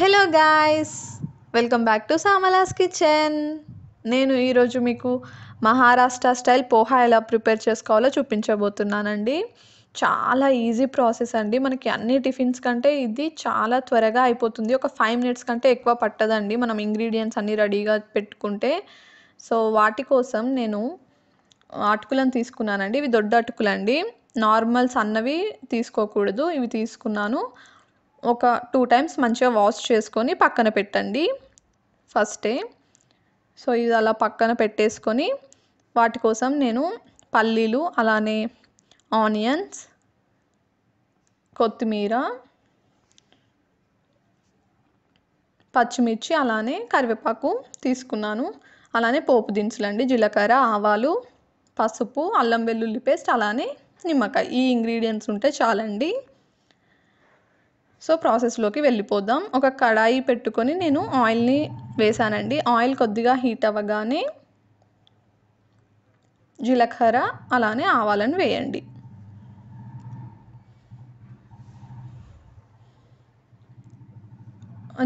hello guys welcome back to Samala's kitchen నేను ఈరోజు మీకు మహారాష్ట్ర స్టైల్ పోహా ఎలా ప్రిపేర్ చేసుకోవాలో చూపించబోతున్నానండి చాలా ఈజీ ప్రాసెస్ అండి మనకి అన్ని టిఫిన్స్ కంటే ఇది చాలా త్వరగా అయిపోతుంది ఒక ఫైవ్ మినిట్స్ కంటే ఎక్కువ పట్టదండి మనం ఇంగ్రీడియంట్స్ అన్ని రెడీగా పెట్టుకుంటే సో వాటి కోసం నేను అటుకులను తీసుకున్నానండి ఇవి దొడ్డ అటుకులండి నార్మల్స్ అన్నవి తీసుకోకూడదు ఇవి తీసుకున్నాను ఒక టూ టైమ్స్ మంచిగా వాష్ చేసుకొని పక్కన పెట్టండి ఫస్టే సో ఇది అలా పక్కన పెట్టేసుకొని వాటి కోసం నేను పల్లీలు అలానే ఆనియన్స్ కొత్తిమీర పచ్చిమిర్చి అలానే కరివేపాకు తీసుకున్నాను అలానే పోపు దినుసులు అండి జీలకర్ర ఆవాలు పసుపు అల్లం వెల్లుల్లి పేస్ట్ అలానే నిమ్మకాయ ఈ ఇంగ్రీడియంట్స్ ఉంటే చాలండి సో ప్రాసెస్లోకి వెళ్ళిపోదాం ఒక కడాయి పెట్టుకొని నేను ఆయిల్ని వేసానండి ఆయిల్ కొద్దిగా హీట్ అవ్వగానే జీలకర్ర అలానే ఆవాలను వేయండి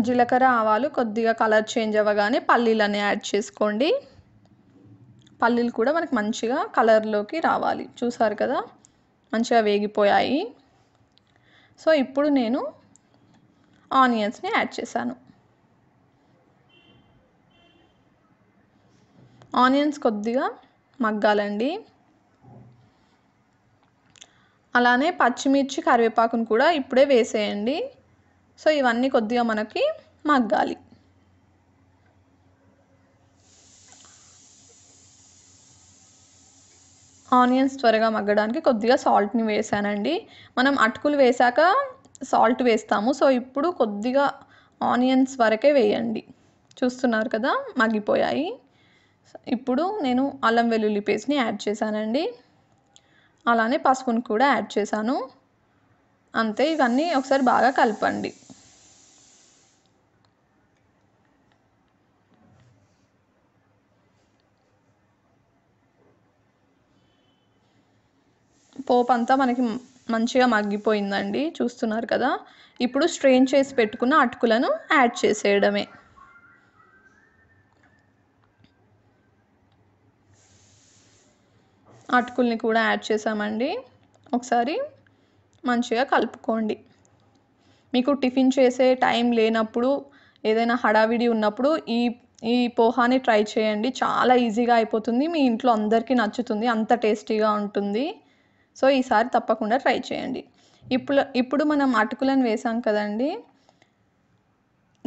జీలకర్ర ఆవాలు కొద్దిగా కలర్ చేంజ్ అవ్వగానే పల్లీలని యాడ్ చేసుకోండి పల్లీలు కూడా మనకు మంచిగా కలర్లోకి రావాలి చూసారు కదా మంచిగా వేగిపోయాయి సో ఇప్పుడు నేను ఆనియన్స్ని యాడ్ చేశాను ఆనియన్స్ కొద్దిగా మగ్గాలండి అలానే పచ్చిమిర్చి కరివేపాకును కూడా ఇప్పుడే వేసేయండి సో ఇవన్నీ కొద్దిగా మనకి మగ్గాలి ఆనియన్స్ త్వరగా మగ్గడానికి కొద్దిగా సాల్ట్ని వేసానండి మనం అటుకులు వేశాక సాల్ట్ వేస్తాము సో ఇప్పుడు కొద్దిగా ఆనియన్స్ వరకే వేయండి చూస్తున్నారు కదా మగ్గిపోయాయి ఇప్పుడు నేను అల్లం వెల్లుల్లి పేస్ట్ని యాడ్ చేశానండి అలానే పసుపుని కూడా యాడ్ చేశాను అంతే ఇవన్నీ ఒకసారి బాగా కలపండి పోపు అంతా మనకి మంచిగా మగ్గిపోయిందండి చూస్తున్నారు కదా ఇప్పుడు స్ట్రెయిన్ చేసి పెట్టుకున్న అటుకులను యాడ్ చేసేయడమే అటుకుల్ని కూడా యాడ్ చేసామండి ఒకసారి మంచిగా కలుపుకోండి మీకు టిఫిన్ చేసే టైం లేనప్పుడు ఏదైనా హడావిడి ఉన్నప్పుడు ఈ ఈ పోహాని ట్రై చేయండి చాలా ఈజీగా అయిపోతుంది మీ ఇంట్లో అందరికీ నచ్చుతుంది అంత టేస్టీగా ఉంటుంది సో ఈసారి తప్పకుండా ట్రై చేయండి ఇప్పుడు ఇప్పుడు మనం అటుకులను వేసాం కదండి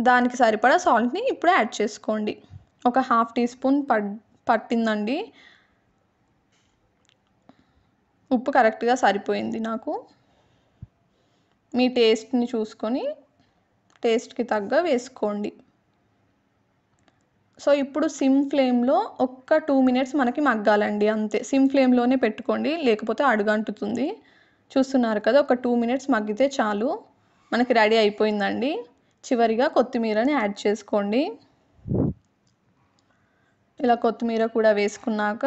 దానికి సరిపడా సాల్ట్ని ఇప్పుడు యాడ్ చేసుకోండి ఒక హాఫ్ టీ స్పూన్ పడ్ పట్టిందండి ఉప్పు కరెక్ట్గా సరిపోయింది నాకు మీ టేస్ట్ని చూసుకొని టేస్ట్కి తగ్గ వేసుకోండి సో ఇప్పుడు సిమ్ ఫ్లేమ్లో ఒక్క టూ మినిట్స్ మనకి మగ్గాలండి అంతే సిమ్ ఫ్లేమ్లోనే పెట్టుకోండి లేకపోతే అడుగంటుతుంది చూస్తున్నారు కదా ఒక టూ మినిట్స్ మగ్గితే చాలు మనకి రెడీ అయిపోయిందండి చివరిగా కొత్తిమీరని యాడ్ చేసుకోండి ఇలా కొత్తిమీర కూడా వేసుకున్నాక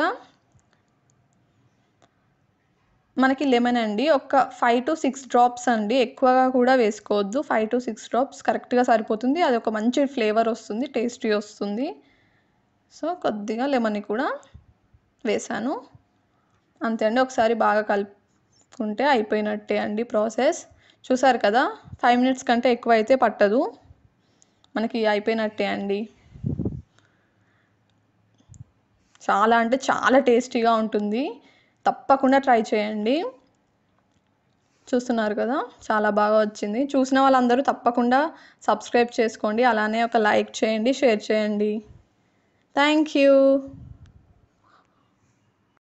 మనకి లెమన్ అండి ఒక ఫైవ్ టు సిక్స్ డ్రాప్స్ అండి ఎక్కువగా కూడా వేసుకోవద్దు ఫైవ్ టు సిక్స్ డ్రాప్స్ కరెక్ట్గా సరిపోతుంది అది ఒక మంచి ఫ్లేవర్ వస్తుంది టేస్టీ వస్తుంది సో కొద్దిగా లెమన్ కూడా వేసాను అంతే అండి ఒకసారి బాగా కలుపుకుంటే అయిపోయినట్టే అండి ప్రాసెస్ చూసారు కదా ఫైవ్ మినిట్స్ కంటే ఎక్కువ అయితే పట్టదు మనకి అయిపోయినట్టే అండి చాలా అంటే చాలా టేస్టీగా ఉంటుంది తప్పకుండా ట్రై చేయండి చూస్తున్నారు కదా చాలా బాగా వచ్చింది చూసిన వాళ్ళందరూ తప్పకుండా సబ్స్క్రైబ్ చేసుకోండి అలానే ఒక లైక్ చేయండి షేర్ చేయండి థ్యాంక్ యూ